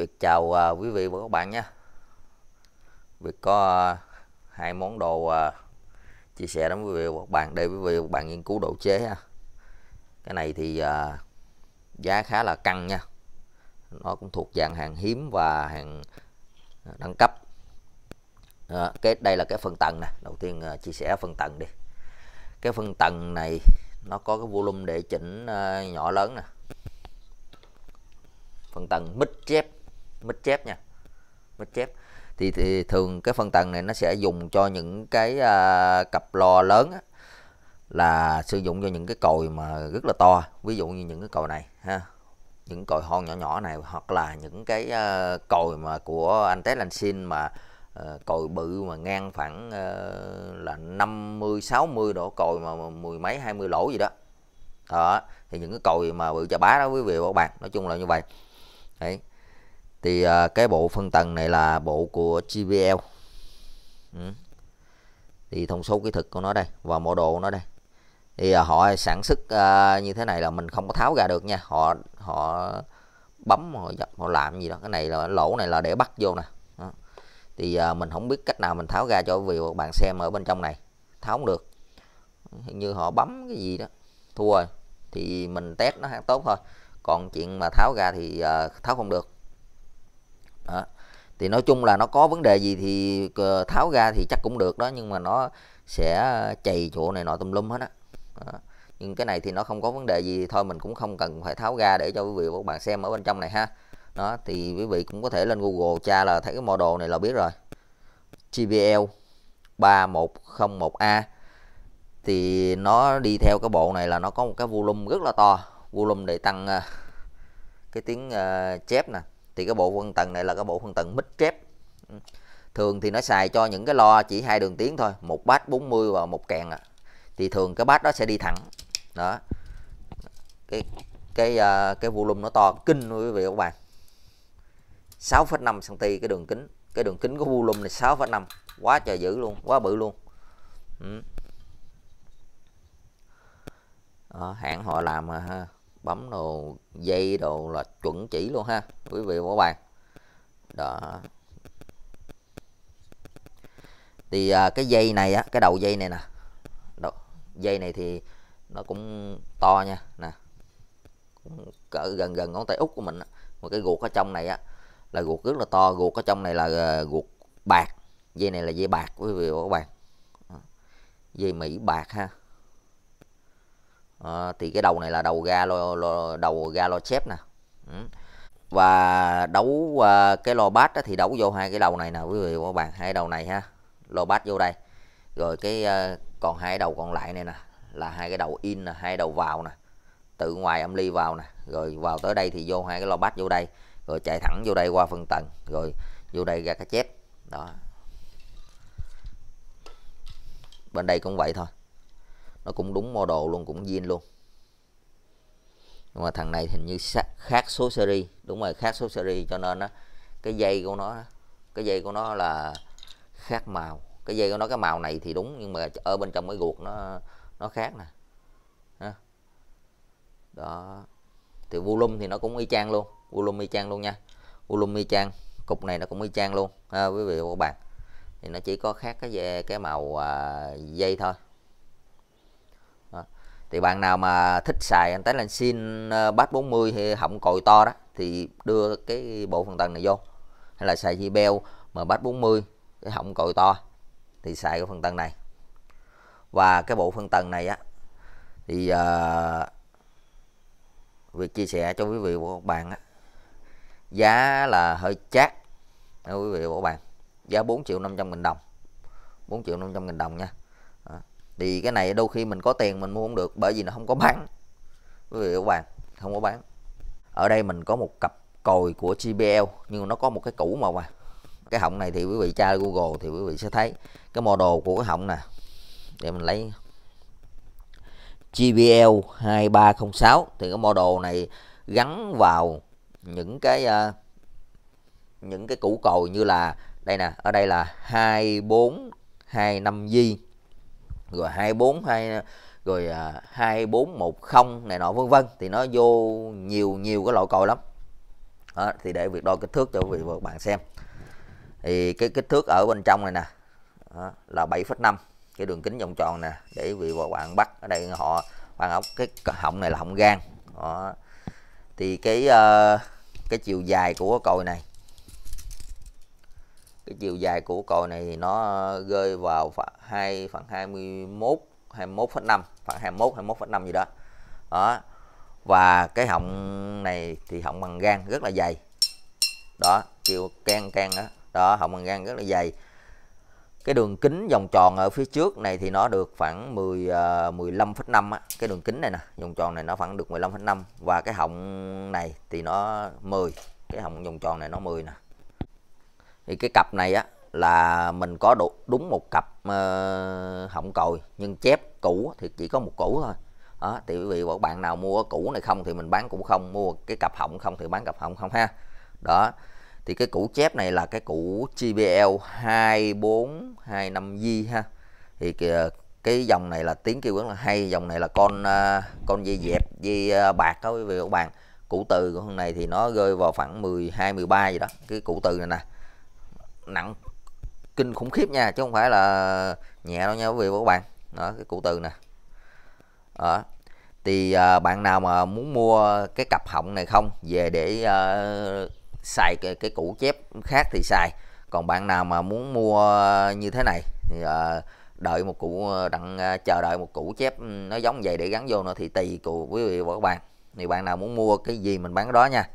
việc chào à, quý vị và các bạn nhé Việt có à, hai món đồ à, chia sẻ đến quý vị và các bạn để quý vị và các bạn nghiên cứu độ chế ha. cái này thì à, giá khá là căng nha nó cũng thuộc dạng hàng hiếm và hàng đẳng cấp à, cái đây là cái phần tầng nè đầu tiên à, chia sẻ phần tầng đi cái phần tầng này nó có cái volume để chỉnh à, nhỏ lớn nè phần tầng mít chép mít chép nha mít chép thì, thì thường cái phân tầng này nó sẽ dùng cho những cái à, cặp lò lớn á, là sử dụng cho những cái còi mà rất là to ví dụ như những cái còi này ha những còi hon nhỏ nhỏ này hoặc là những cái à, cồi mà của anh test anh xin mà à, ờ, cồi bự mà ngang khoảng à, ờ, là 50 60 độ còi mà mười mấy 20 lỗ gì đó đó thì những cái còi mà bự chà bá đó quý vị và các bạn nói chung là như vậy Đấy thì à, cái bộ phân tầng này là bộ của GPL ừ. thì thông số kỹ thuật của nó đây và mô đồ nó đây thì à, họ sản xuất à, như thế này là mình không có tháo ra được nha họ họ bấm họ dập họ làm gì đó cái này là lỗ này là để bắt vô nè thì à, mình không biết cách nào mình tháo ra cho vì bạn xem ở bên trong này tháo không được hình như họ bấm cái gì đó thua rồi thì mình test nó tốt thôi còn chuyện mà tháo ra thì à, tháo không được đó. thì nói chung là nó có vấn đề gì thì ờ, tháo ra thì chắc cũng được đó nhưng mà nó sẽ chày chỗ này nọ tùm lum hết á nhưng cái này thì nó không có vấn đề gì thôi mình cũng không cần phải tháo ra để cho quý vị và các bạn xem ở bên trong này ha đó thì quý vị cũng có thể lên Google tra là thấy cái model này là biết rồi JBL 3101A thì nó đi theo cái bộ này là nó có một cái volume rất là to volume để tăng ờ, cái tiếng ờ, chép nè thì cái bộ phân tầng này là cái bộ phân tầng mít kép thường thì nó xài cho những cái lo chỉ hai đường tiến thôi một bát 40 và một kèn à. thì thường cái bát đó sẽ đi thẳng đó cái cái ờ, cái volume nó to kinh quý vị các bạn 6,5 cm cái đường kính cái đường kính của volume này 6,5 quá trời dữ luôn quá bự luôn ừ. đó, hãng họ làm mà ha bấm đồ dây đồ là chuẩn chỉ luôn ha quý vị và các bạn đó thì à, cái dây này á cái đầu dây này nè đầu, dây này thì nó cũng to nha nè cũng cỡ gần gần ngón tay út của mình á. mà cái ruột ở trong này á là ruột rất là to ruột ở trong này là ruột à, bạc dây này là dây bạc quý vị và các bạn dây mỹ bạc ha à, thì cái đầu này là đầu ga lo, lo, đầu ga lo chép nè ừ. và đấu à, cái lo bát thì đấu vô hai cái đầu này nè quý vị và các bạn hai đầu này ha lo bát vô đây rồi cái à, còn hai đầu còn lại này nè là hai cái đầu in là hai đầu vào nè từ ngoài âm ly vào nè rồi vào tới đây thì vô hai cái lo bát vô đây rồi chạy thẳng vô đây qua phần tầng rồi vô đây ra cái chép đó bên đây cũng vậy thôi nó cũng đúng model luôn cũng zin luôn nhưng mà thằng này hình như khác số seri đúng rồi khác số seri cho nên á cái dây của nó cái dây của nó là khác màu cái dây của nó cái màu này thì đúng nhưng mà ở bên trong cái ruột nó nó khác nè đó thì volume thì nó cũng y chang luôn volume y chang luôn nha volume y chang cục này nó cũng y chang luôn ha à, quý vị và các bạn thì nó chỉ có khác cái về cái màu à, dây thôi thì bạn nào mà thích xài anh test lên xin bát 40 hay họng còi to đó thì đưa cái bộ phần tầng này vô hay là xài chi beo mà bát 40 cái họng còi to thì xài cái phần tầng này và cái bộ phần tầng này á thì uh, việc chia sẻ cho quý vị và các bạn á, giá là hơi chát quý vị và các bạn giá 4 triệu 500 nghìn đồng 4 triệu 500 nghìn đồng nha thì cái này đôi khi mình có tiền mình mua không được bởi vì nó không có bán quý vị các bạn không có bán ở đây mình có một cặp còi của JBL nhưng nó có một cái cũ mà mà cái họng này thì quý vị tra Google thì quý vị sẽ thấy cái model của cái họng nè để mình lấy JBL 2306 thì cái model này gắn vào những cái uh, những cái cũ còi như là đây nè ở đây là 242 5 di rồi 24 2 rồi à, 2410 này nọ vân vân thì nó vô nhiều nhiều cái loại còi lắm đó, thì để việc đo kích thước cho quý vị và các bạn xem thì cái kích thước ở bên trong này nè đó, là 7,5 cái đường kính vòng tròn nè để quý vị và các bạn bắt ở đây họ bạn ốc cái họng này là họng gan đó. thì cái uh, cái chiều dài của còi này cái chiều dài của còi này thì nó ờ, rơi vào khoảng 2 khoảng 21 21,5 khoảng 21 21,5 gì đó đó và cái họng này thì họng bằng gan rất là dày đó chiều can can đó đó họng bằng gan rất là dày cái đường kính vòng tròn ở phía trước này thì nó được khoảng 10 uh, 15,5 á, cái đường kính này nè, vòng tròn này nó khoảng được 15,5 và cái họng này thì nó 10, cái họng vòng tròn này nó 10 nè thì cái cặp này á là mình có đủ đúng một cặp uh, họng còi nhưng chép cũ thì chỉ có một cũ thôi đó thì quý vị và bạn nào mua cũ này không thì mình bán cũng không mua cái cặp hỏng không thì bán cặp hỏng không ha đó thì cái cũ chép này là cái cũ JBL 2425G ha thì ờ, cái dòng này là tiếng kêu rất là hay dòng này là con uh, con dây dẹp dây uh, bạc đó quý vị và các bạn cụ từ của con này thì nó rơi vào khoảng 12 13 gì đó cái cụ từ này nè nặng kinh khủng khiếp nha chứ không phải là nhẹ đâu nha quý vị và các bạn đó cái cụ từ nè đó thì à, bạn nào mà muốn mua cái cặp họng này không về để à, xài cái, cái củ chép khác thì xài còn bạn nào mà muốn mua như thế này thì à, đợi một cụ à, đặng à, chờ đợi một cụ chép ừ, nó giống vậy để gắn vô nữa thì tùy cụ quý vị và các bạn thì bạn nào muốn mua cái gì mình bán đó nha